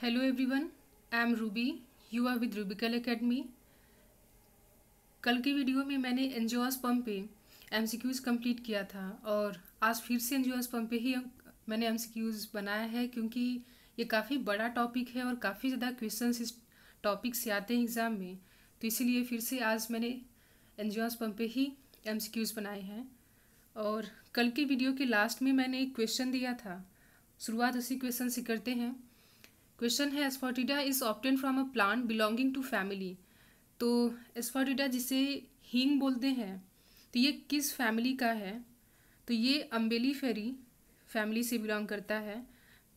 Hello everyone I am Ruby you are with Rubical academy कल की video में मैंने एनजीओस पम्प पे एम कंप्लीट किया था और आज फिर से एनजीओस पम्प पे ही मैंने एम बनाया है क्योंकि ये काफ़ी बड़ा टॉपिक है और काफ़ी ज़्यादा क्वेश्चन इस टॉपिक से आते हैं एग्ज़ाम में तो इसीलिए फिर से आज मैंने एनजियोस पम्प पे ही एम बनाए हैं और कल के वीडियो के लास्ट में मैंने एक क्वेश्चन दिया था शुरुआत उसी क्वेश्चन से करते हैं क्वेश्चन है asafoetida is obtain from a plant belonging to family तो एस्फोटिडा जिसे हींग बोलते हैं तो ये किस फैमिली का है तो ये अम्बेली फेरी फैमिली से बिलोंग करता है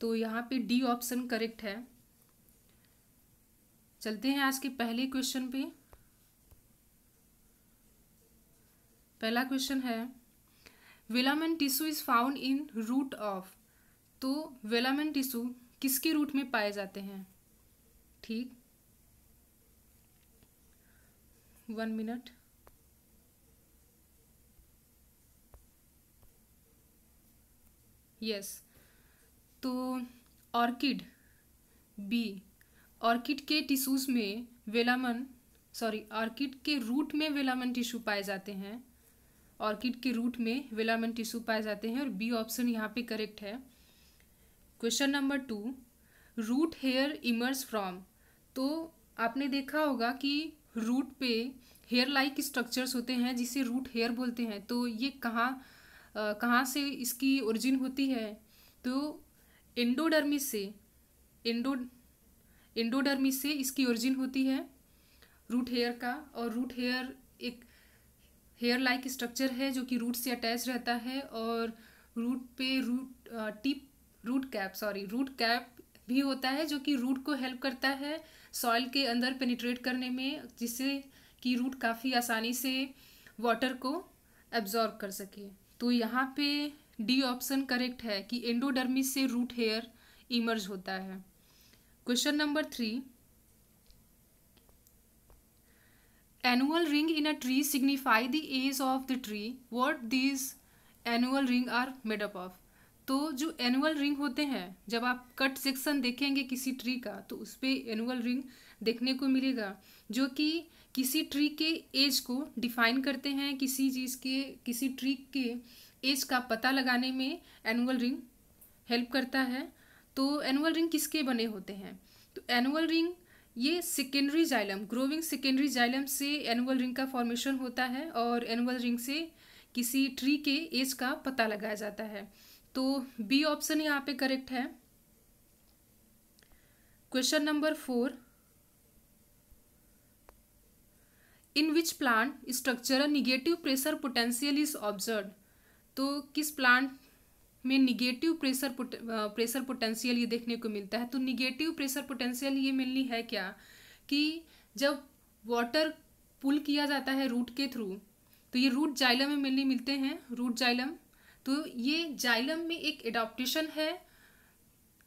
तो यहाँ पे डी ऑप्शन करेक्ट है चलते हैं आज के पहले क्वेश्चन पे पहला क्वेश्चन है velamen tissue is found in root of तो वेलामन टिश्यू किसके रूट में पाए जाते हैं ठीक वन मिनट यस तो ऑर्किड बी ऑर्किड के टिश्यूज में वेलामन सॉरी ऑर्किड के रूट में वेलामन टिश्यू पाए जाते हैं ऑर्किड के रूट में वेलामन टिश्यू पाए जाते हैं और बी ऑप्शन यहाँ पे करेक्ट है question number two root hair emerges from तो आपने देखा होगा कि रूट पे हेयर लाइक स्ट्रक्चर्स होते हैं जिसे रूट हेयर बोलते हैं तो ये कहाँ कहाँ से इसकी ओरिजिन होती है तो एंडोडर्मिस से एंडो एंडोडर्मिस से इसकी ओरिजिन होती है रूट हेयर का और रूट हेयर एक हेयर लाइक स्ट्रक्चर है जो कि रूट से अटैच रहता है और रूट पे root tip root cap sorry root cap भी होता है जो कि रूट को हेल्प करता है सॉइल के अंदर पेनिट्रेट करने में जिससे कि रूट काफ़ी आसानी से वाटर को एब्जॉर्ब कर सके तो यहाँ पे डी ऑप्शन करेक्ट है कि एंडोडर्मिस से रूट हेयर इमर्ज होता है question number three annual ring in a tree signify the age of the tree what this annual ring are made up of तो जो एनुअल रिंग होते हैं जब आप कट सेक्शन देखेंगे किसी ट्री का तो उस पर एनुअल रिंग देखने को मिलेगा जो कि किसी ट्री के एज को डिफाइन करते हैं किसी चीज़ के किसी ट्री के एज का पता लगाने में एनुअल रिंग हेल्प करता है तो एनुअल रिंग किसके बने होते हैं तो एनुअल रिंग ये secondary xylem growing secondary xylem से एनुअल रिंग का फॉर्मेशन होता है और एनुअल रिंग से किसी ट्री के एज का पता लगाया जाता है तो बी ऑप्शन यहाँ पे करेक्ट है question number four in which plant structure negative pressure potential is observe तो किस प्लांट में निगेटिव प्रेशर प्रेशर पोटेंशियल ये देखने को मिलता है तो निगेटिव प्रेशर पोटेंशियल ये मिलनी है क्या कि जब वाटर पुल किया जाता है रूट के थ्रू तो ये रूट जाइलम में मिलने मिलते हैं रूट जाइलम तो ये जाइलम में एक एडाप्टेशन है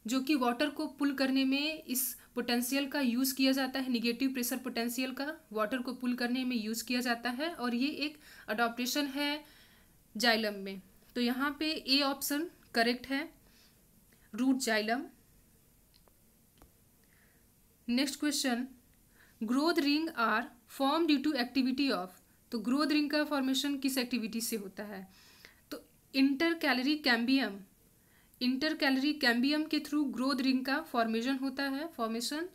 जो कि वाटर को पुल करने में इस पोटेंशियल का यूज़ किया जाता है निगेटिव प्रेशर पोटेंशियल का वाटर को पुल करने में यूज़ किया जाता है और ये एक अडोप्टेशन है जाइलम में तो यहाँ पे ए ऑप्शन करेक्ट है root xylem next question growth ring are form due to activity of तो ग्रोथ रिंग का फॉर्मेशन किस एक्टिविटी से होता है intercalary cambium intercalary cambium के थ्रू ग्रोथ रिंग का फॉर्मेशन होता है फॉर्मेशन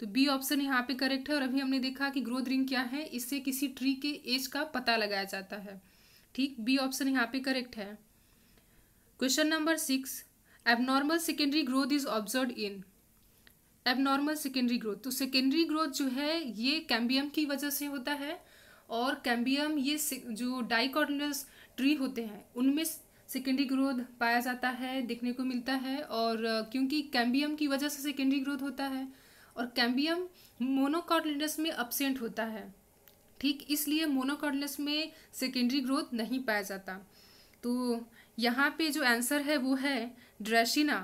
तो बी ऑप्शन यहाँ पे करेक्ट है और अभी हमने देखा कि ग्रोथ रिंग क्या है इससे किसी ट्री के एज का पता लगाया जाता है ठीक बी ऑप्शन यहाँ पे करेक्ट है question number six abnormal secondary growth is observe in abnormal secondary growth तो सेकेंडरी ग्रोथ जो है ये कैम्बियम की वजह से होता है और कैम्बियम ये जो डाइकॉर्नस ट्री होते हैं उनमें सेकेंडरी ग्रोथ पाया जाता है देखने को मिलता है और क्योंकि कैम्बियम की वजह से सेकेंडरी ग्रोथ होता है और कैम्बियम मोनोकॉटलेटस में अब्सेंट होता है ठीक इसलिए मोनोकॉटलेटस में सेकेंडरी ग्रोथ नहीं पाया जाता तो यहाँ पे जो आंसर है वो है ड्रेसिना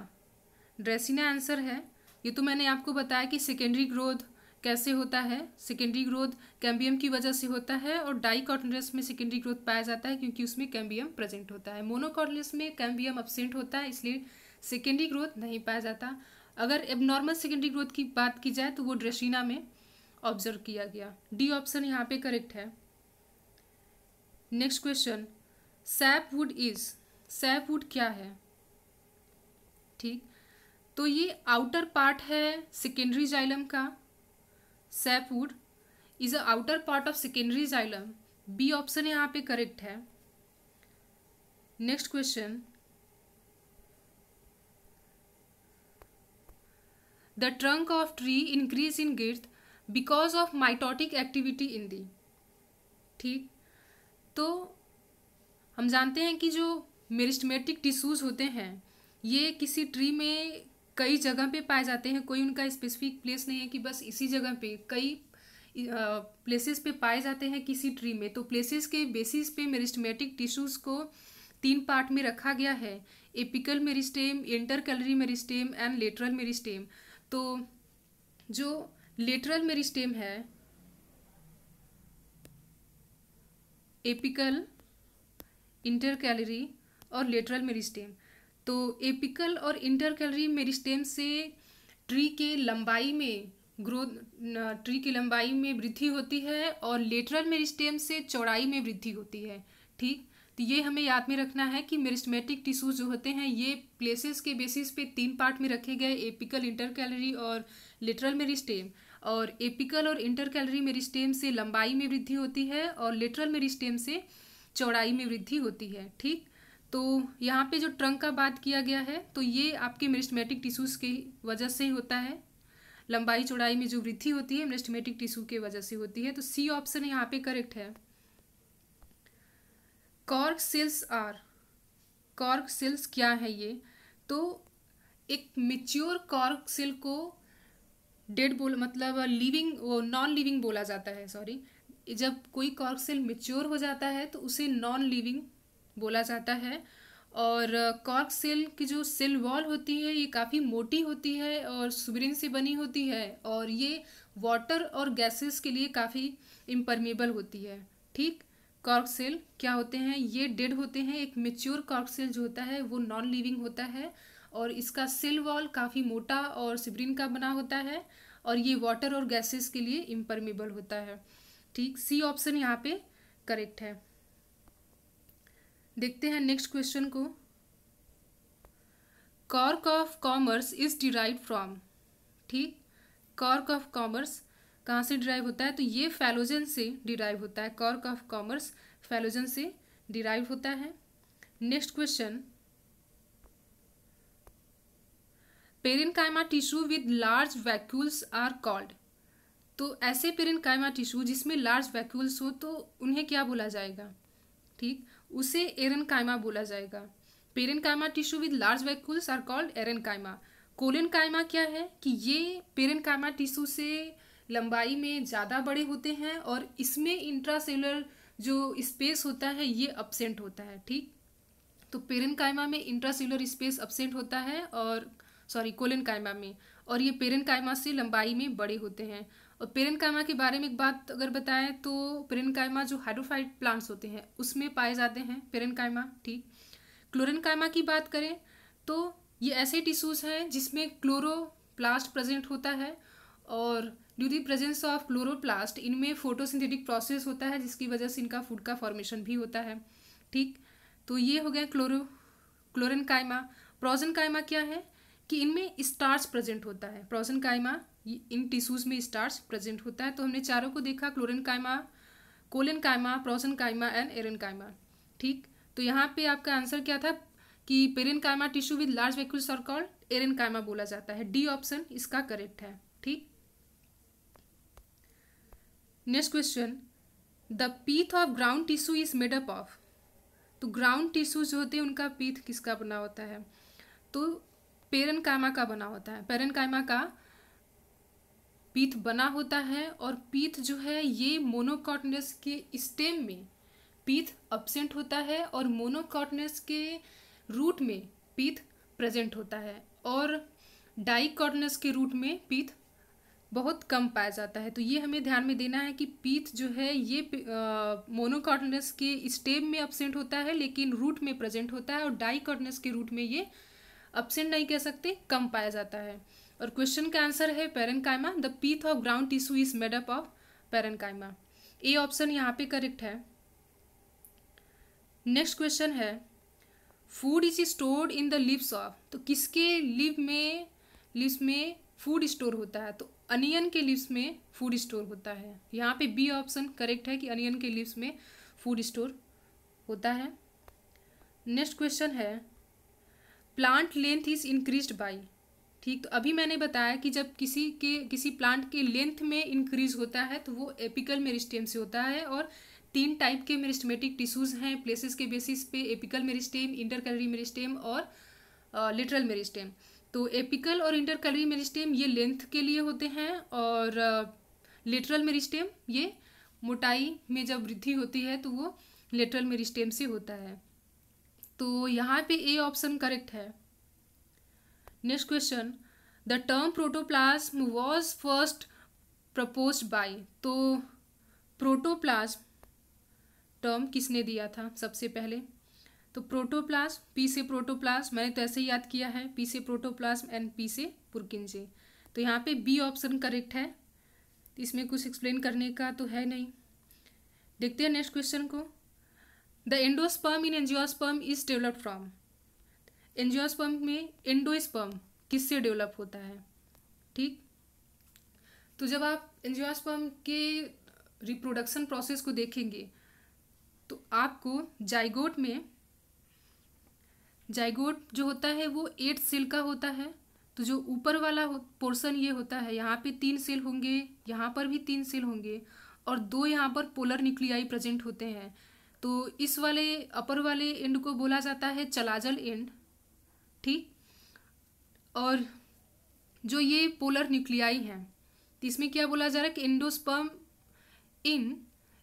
ड्रेसिना आंसर है ये तो मैंने आपको बताया कि सेकेंडरी ग्रोथ कैसे होता है सेकेंडरी ग्रोथ कैम्बियम की वजह से होता है और डाइकॉटनरस में सेकेंडरी ग्रोथ पाया जाता है क्योंकि उसमें कैम्बियम प्रेजेंट होता है मोनोकॉटनरस में कैम्बियम अब्सेंट होता है इसलिए सेकेंडरी ग्रोथ नहीं पाया जाता अगर एबनॉर्मल सेकेंडरी ग्रोथ की बात की जाए तो वो ड्रेसिना में ऑब्जर्व किया गया डी ऑप्शन यहाँ पे करेक्ट है next question sapwood is sapwood क्या है ठीक तो ये आउटर पार्ट है सेकेंडरी जाइलम का sapwood is a outer part of secondary xylem B option यहाँ पे करेक्ट है next question the trunk of tree increase in girth because of mitotic activity in the ठीक तो हम जानते हैं कि जो मेरिस्टमेटिक टिश्यूज़ होते हैं ये किसी ट्री में कई जगह पे पाए जाते हैं कोई उनका स्पेसिफिक प्लेस नहीं है कि बस इसी जगह पे कई प्लेसेस पे पाए जाते हैं किसी ट्री में तो प्लेसेस के बेसिस पे मेरिस्टमेटिक टिश्यूज़ को तीन पार्ट में रखा गया है apical meristem intercalary meristem and lateral meristem तो जो लेटरल मेरिस्टेम है एपिकल इंटर कैलरी और लेटरल मेरिस्टेम तो एपिकल और इंटर कैलरी मेरी स्टेम से ट्री के लंबाई में ग्रोथ ट्री की लंबाई में वृद्धि होती है और लेटरल मेरिस्टेम से चौड़ाई में वृद्धि होती है ठीक तो ये हमें याद में रखना है कि मेरिस्टमेटिक टिश्यूज जो होते हैं ये प्लेसेस के बेसिस पे तीन पार्ट में रखे गए एपिकल इंटर कैलरी और लेटरल मेरिस्टेम और एपिकल और इंटर कैलरी मेरिस्टेम से लंबाई में वृद्धि होती है और लेटरल मेरिस्टेम से चौड़ाई में वृद्धि होती है ठीक तो यहाँ पे जो ट्रंक का बात किया गया है तो ये आपके मेरिस्टमेटिक टिश्यूज़ की वजह से होता है लंबाई चौड़ाई में जो वृद्धि होती है मेरिस्टमेटिक टिश्यू की वजह से होती है तो सी ऑप्शन यहाँ पे करेक्ट है cork cells are cork cells क्या है ये तो एक मिच्योर कॉर्क सेल को डेड बोल मतलब लिविंग वो नॉन लिविंग बोला जाता है सॉरी जब कोई कॉर्क सेल मिच्योर हो जाता है तो उसे नॉन लिविंग बोला जाता है और कॉर्क सिल की जो सिल वॉल होती है ये काफ़ी मोटी होती है और सुबरिन से बनी होती है और ये वाटर और गैसेस के लिए काफ़ी इम्परमेबल होती है ठीक कॉर्क सेल क्या होते हैं ये डेड होते हैं एक मेच्योर कॉर्क सेल जो होता है वो नॉन लिविंग होता है और इसका सेल वॉल काफ़ी मोटा और सिब्रिन का बना होता है और ये वाटर और गैसेस के लिए इम्परमेबल होता है ठीक सी ऑप्शन यहाँ पे करेक्ट है देखते हैं नेक्स्ट क्वेश्चन को cork of commerce is derive from ठीक कॉर्क ऑफ कॉमर्स कहाँ से डिराइव होता है तो ये फैलोजन से डिराइव होता है कॉर्क ऑफ कॉमर्स फैलोजन से डिराइव होता है next question parenchyma tissue with large vacuoles are called तो ऐसे पेरिनकाइमा टिश्यू जिसमें लार्ज वैक्यूल्स हो तो उन्हें क्या बोला जाएगा ठीक उसे एरन कायमा बोला जाएगा parenchyma tissue with large vacuoles are called aerenchyma colon कायमा क्या है कि ये पेरन कायमा टिश्यू से लंबाई में ज़्यादा बड़े होते हैं और इसमें इंट्रासेलुलर जो स्पेस होता है ये अपसेंट होता है ठीक तो पेरन कायमा में इंट्रासेलुलर स्पेस अपसेंट होता है और सॉरी कोलन कायमा में और ये पेरन कायमा से लंबाई में बड़े होते हैं और पेरेनकाइमा के बारे में एक बात अगर बताएं तो पेरेनकाइमा जो हाइड्रोफाइट प्लांट्स होते हैं उसमें पाए जाते हैं पेरेनकाइमा ठीक क्लोरेनकाइमा की बात करें तो ये ऐसे टिश्यूज़ हैं जिसमें क्लोरोप्लास्ट प्रेजेंट होता है और due the presence of chloroplast इनमें फोटोसिंथेटिक प्रोसेस होता है जिसकी वजह से इनका फूड का फॉर्मेशन भी होता है ठीक तो ये हो गया क्लोरो क्लोरन कायमा प्रोजन कायमा क्या है कि इनमें स्टार्च प्रेजेंट होता है प्रोजन कायमा इन टिश्यूज में स्टार्च प्रेजेंट होता है तो हमने चारों को देखा क्लोरिन कायमा कोलिन कायमा प्रोसन कायमा एंड एरन कायमा ठीक तो यहाँ पे आपका आंसर क्या था कि parenchyma tissue with large vacuole circle called aerenchyma बोला जाता है डी ऑप्शन इसका करेक्ट है ठीक next question the pith of ground tissue is made up of तो ग्राउंड टिश्यू जो होते हैं उनका पीथ किसका बना होता है तो पेरन कायमा का बना होता है पेरन कायमा का पीथ बना होता है और पीथ जो है ये मोनोकॉटनस के स्टेम में पीथ अब्सेंट होता है और मोनोकॉटनस के रूट में पीथ प्रेजेंट होता है और डाइकॉटनस के रूट में पीथ बहुत कम पाया जाता है तो ये हमें ध्यान में देना है कि पीथ जो है ये मोनोकॉटनस के स्टेम में अब्सेंट होता है लेकिन रूट में प्रेजेंट होता है और डाइकॉटनस के रूट में ये अब्सेंट नहीं कह सकते कम पाया जाता है और क्वेश्चन का आंसर है parenchyma the pith of ground tissue is made up of parenchyma A option यहाँ पे करेक्ट है नेक्स्ट क्वेश्चन है food is stored in the lips of तो किसके लिप में लिप्स में फूड स्टोर होता है तो अनियन के लिप्स में फूड स्टोर होता है यहाँ पे बी ऑप्शन करेक्ट है कि अनियन के लिप्स में फूड स्टोर होता है नेक्स्ट क्वेश्चन है plant length is increased by ठीक तो अभी मैंने बताया कि जब किसी के किसी प्लांट के लेंथ में इंक्रीज होता है तो वो एपिकल मेरिस्टेम से होता है और तीन टाइप के मेरिस्टमेटिक टिश्यूज़ हैं प्लेसेस के बेसिस पे एपिकल मेरिस्टेम इंटरकलरी मेरिस्टेम और लिटरल मेरिस्टेम तो एपिकल और इंटरकलरी मेरिस्टेम ये लेंथ के लिए होते हैं और लेटरल मेरिस्टेम ये मोटाई में जब वृद्धि होती है तो वो लेटरल मेरिस्टेम से होता है तो यहाँ पे ए ऑप्शन करेक्ट है next question the term protoplasm was first propose by. तो protoplasm टर्म किसने दिया था सबसे पहले तो प्रोटोप्लास पी से प्रोटोप्लास मैंने तो ऐसे ही याद किया है पी से प्रोटोप्लाज्म एंड पी से पुरकिंजे तो यहाँ पे बी ऑप्शन करेक्ट है इसमें कुछ एक्सप्लेन करने का तो है नहीं देखते हैं नेक्स्ट क्वेश्चन को the endosperm in angiosperm is developed from angiosperm में एंडोस्पर्म किससे डेवलप होता है ठीक तो जब आप एंजियोस्पर्म के रिप्रोडक्शन प्रोसेस को देखेंगे तो आपको जाइगोट में जाइगोट जो होता है वो एट सेल का होता है तो जो ऊपर वाला पोर्शन ये होता है यहाँ पे तीन सेल होंगे यहाँ पर भी तीन सेल होंगे और दो यहाँ पर पोलर न्यूक्लियाई प्रेजेंट होते हैं तो इस वाले अपर वाले एंड को बोला जाता है चलाजल एंड ठीक और जो ये पोलर न्यूक्लियाई हैं तो इसमें क्या बोला जा रहा है कि endosperm in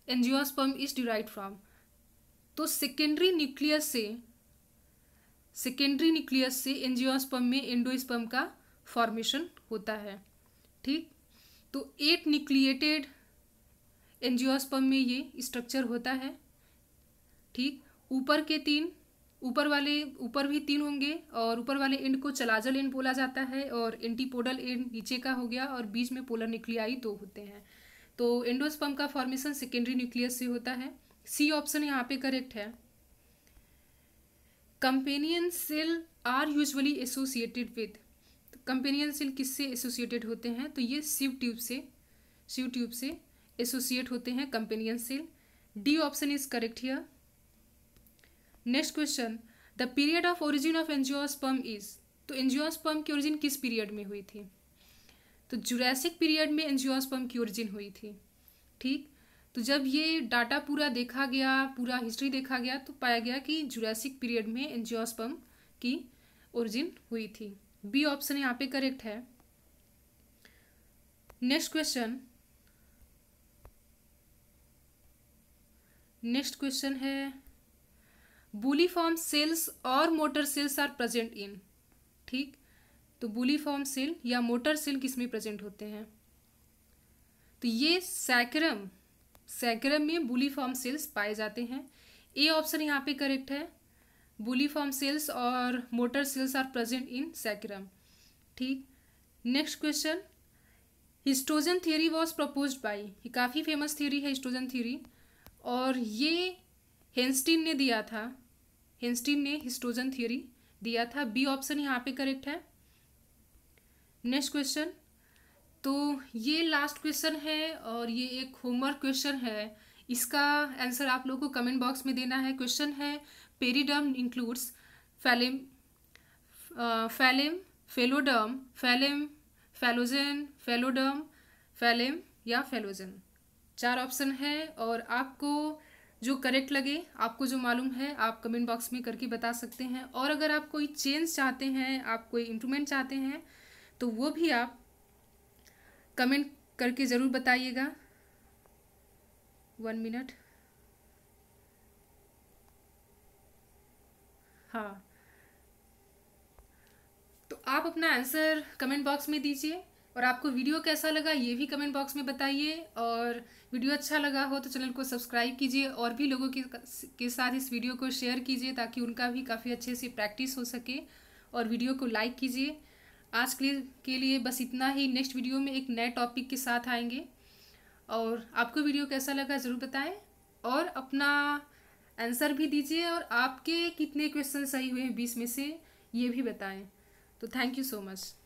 angiosperm is derived from तो सेकेंडरी न्यूक्लियस से सेकेंडरी न्यूक्लियस से एनजियोस्पर्म में इंडोस्पर्म का फॉर्मेशन होता है ठीक तो एट न्यूक्लिएटेड एनजियोस्पर्म में ये स्ट्रक्चर होता है ठीक ऊपर के तीन ऊपर वाले ऊपर भी तीन होंगे और ऊपर वाले एंड को चलाजल एंड बोला जाता है और एंटीपोडल एंड नीचे का हो गया और बीच में पोलर न्यूक्लियाई दो होते हैं तो एंडोस्पम का फॉर्मेशन सेकेंडरी न्यूक्लियस से होता है सी ऑप्शन यहाँ पे करेक्ट है companion cell are usually associated with companion cell किससे एसोसिएटेड होते हैं तो ये सिव ट्यूब से शिव ट्यूब से एसोसिएट होते हैं companion cell D option is correct here next question the period of origin of angiosperm is तो एंजियोस्पर्म की ओरिजिन किस पीरियड में हुई थी तो जुरैसिक पीरियड में एंजियोस्पर्म की ओरिजिन हुई थी ठीक तो जब ये डाटा पूरा देखा गया पूरा हिस्ट्री देखा गया तो पाया गया कि जुरैसिक पीरियड में एंजियोस्पर्म की ओरिजिन हुई थी बी ऑप्शन यहाँ पे करेक्ट है नेक्स्ट क्वेश्चन नेक्स्ट क्वेश्चन है बुलीफॉर्म सेल्स और motor cells are present in ठीक तो बुलीफॉर्म सेल या मोटर सेल किसमें प्रेजेंट होते हैं तो ये सैक्रम सैक्रम में बुलीफॉर्म सेल्स पाए जाते हैं ए ऑप्शन यहाँ पे करेक्ट है बुलीफॉर्म सेल्स और motor cells are present in saccharum ठीक next question histogen theory was propose by ये काफ़ी फेमस थ्योरी है हिस्टोजन थ्योरी और ये हेंस्टीन ने दिया था हिंस्टीन ने हिस्ट्रोजन थियोरी दिया था बी ऑप्शन यहाँ पे करेक्ट है नेक्स्ट क्वेश्चन तो ये लास्ट क्वेश्चन है और ये एक होमवर्क क्वेश्चन है इसका आंसर आप लोगों को कमेंट बॉक्स में देना है क्वेश्चन है periderm includes phellem phellem phelloderm phellem phellogen phelloderm phellem या फेलोजन चार ऑप्शन है और आपको जो करेक्ट लगे आपको जो मालूम है आप कमेंट बॉक्स में करके बता सकते हैं और अगर आप कोई चेंज चाहते हैं आप कोई इम्प्रूवमेंट चाहते हैं तो वो भी आप कमेंट करके ज़रूर बताइएगा वन मिनट हाँ तो आप अपना आंसर कमेंट बॉक्स में दीजिए और आपको वीडियो कैसा लगा ये भी कमेंट बॉक्स में बताइए और वीडियो अच्छा लगा हो तो चैनल को सब्सक्राइब कीजिए और भी लोगों के के साथ इस वीडियो को शेयर कीजिए ताकि उनका भी काफ़ी अच्छे से प्रैक्टिस हो सके और वीडियो को लाइक कीजिए आज के लिए, के लिए बस इतना ही नेक्स्ट वीडियो में एक नए टॉपिक के साथ आएंगे और आपको वीडियो कैसा लगा ज़रूर बताएं और अपना आंसर भी दीजिए और आपके कितने क्वेश्चन सही हुए हैं बीस में से ये भी बताएं तो थैंक यू सो मच